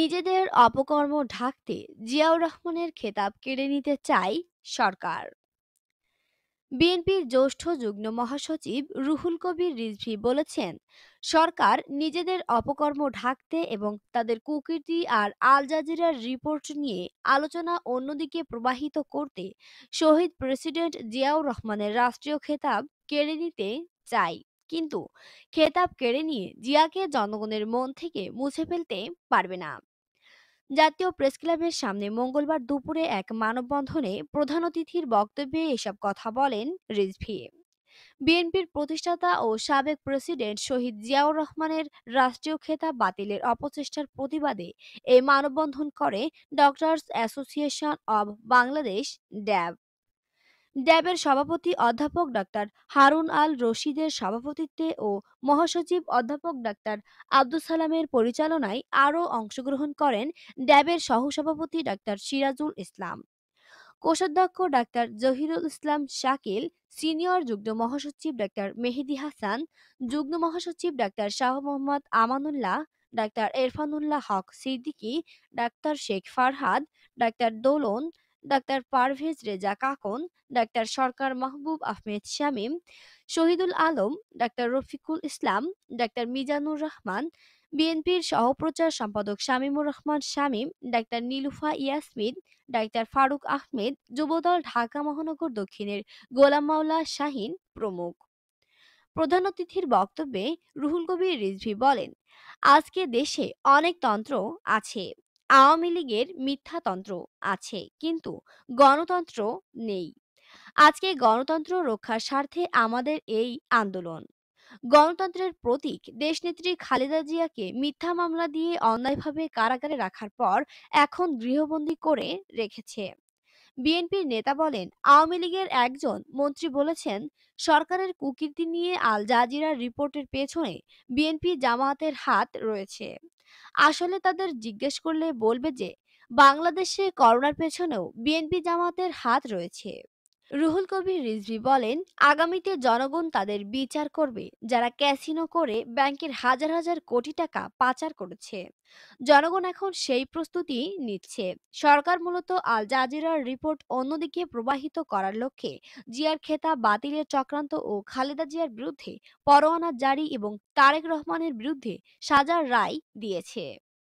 নিজেদের অপকর্ম ঢাকতে জিয়াউর রহমানের খেতাব কেড়ে নিতে চাই সরকার বিএনপির জ্যেষ্ঠ যুগ্ম মহাসচিব রুহুল কবির রিজভি বলেছেন সরকার নিজেদের অপকর্ম ঢাকতে এবং তাদের কুকীর্তি আর আল জাজিরার রিপোর্ট নিয়ে আলোচনা অন্যদিকে প্রবাহিত করতে শহীদ প্রেসিডেন্ট জিয়াউর রহমানের রাষ্ট্রীয় খেতাব কেড়ে নিতে চাই কিন্তু খেতাব কেড়ে নিয়ে জিয়াকে জনগণের মন থেকে মুছে ফেলতে পারবে না জাতীয় প্রেসক্লাবের সামনে মঙ্গলবার দুপুরে এক মানববন্ধনে প্রধান অতিথির বক্তব্যে এসব কথা বলেন রিজভি বিএনপির প্রতিষ্ঠাতা ও সাবেক প্রেসিডেন্ট শহীদ জিয়াউর রহমানের রাষ্ট্রীয় খেতাব বাতিলের অপচেষ্টার প্রতিবাদে এই মানববন্ধন করে doctors association of Bangladesh DAB ড্যাবের সভাপতি অধ্যাপক ডাক্তার হারুন আল রশিদের সভাপতিত্বে ও মহাসচিব অধ্যাপক ডাক্তার আব্দুল সালামের পরিচালনায় আরও অংশগ্রহণ করেন ড্যাবের সহসভাপতি ডাক্তার সিরাজুল ইসলাম কোষাধ্যক্ষ ডাক্তার জহিরুল ইসলাম শাকিল সিনিয়র যুগ্ম মহাসচিব ডাক্তার মেহেদি হাসান যুগ্ম মহাসচিব ডাক্তার শাহ মোহাম্মদ আমানুল্লাহ ডাক্তার এরফানুল্লাহ হক সিদ্দিকী ডাক্তার শেখ ফারহাদ ডাক্তার দোলন ডাক্তার পারভেজ রেজা কাকন ডাক্তার সরকার মাহবুব আহমেদ শামীম শহীদুল আলম ডাক্তার রফিকুল ইসলাম ডাক্তার মিজানুর রহমান বিএনপির সহপ্রচার সম্পাদক শামীমুর রহমান শামীম ডাক্তার নীলুফা ইয়াসমিন ডাক্তার ফারুক আহমেদ যুবদল ঢাকা মহানগর দক্ষিণের গোলাম মাওলা শাহিন প্রমুখ প্রধান অতিথির বক্তব্যে রুহুল কবির রিজভি বলেন আজকে দেশে অনেক তন্ত্র আছে আওয়ামী লীগের মিথ্যাতন্ত্র আছে কিন্তু গণতন্ত্র নেই আজকে গণতন্ত্র রক্ষার স্বার্থে আমাদের এই আন্দোলন গণতন্ত্রের প্রতীক দেশনেত্রী খালেদা জিয়াকে মিথ্যা মামলা দিয়ে অন্যায়ভাবে কারাগারে রাখার পর এখন গৃহবন্দী করে রেখেছে বিএনপির নেতা বলেন আওয়ামী লীগের একজন মন্ত্রী বলেছেন সরকারের কুকীর্তি নিয়ে আল জাজিরার রিপোর্টের পেছনে বিএনপি জামায়াতের হাত রয়েছে আসলে তাদের জিজ্ঞেস করলে বলবে যে বাংলাদেশে করোনার পেছনেও বিএনপি জামাতের হাত রয়েছে রুহুল কবির রিজভি বলেন আগামীতে জনগণ তাদের বিচার করবে যারা ক্যাসিনো করে ব্যাংকের হাজার হাজার কোটি টাকা পাচার করেছে জনগণ এখন সেই প্রস্তুতি নিচ্ছে সরকার মূলত আল জাজিরার রিপোর্ট অন্যদিকে প্রবাহিত করার লক্ষ্যে জিয়ার খেতা বাতিলের চক্রান্ত ও খালেদা জিয়ার বিরুদ্ধে পরোয়ানা জারি এবং তারেক রহমানের বিরুদ্ধে সাজার রায় দিয়েছে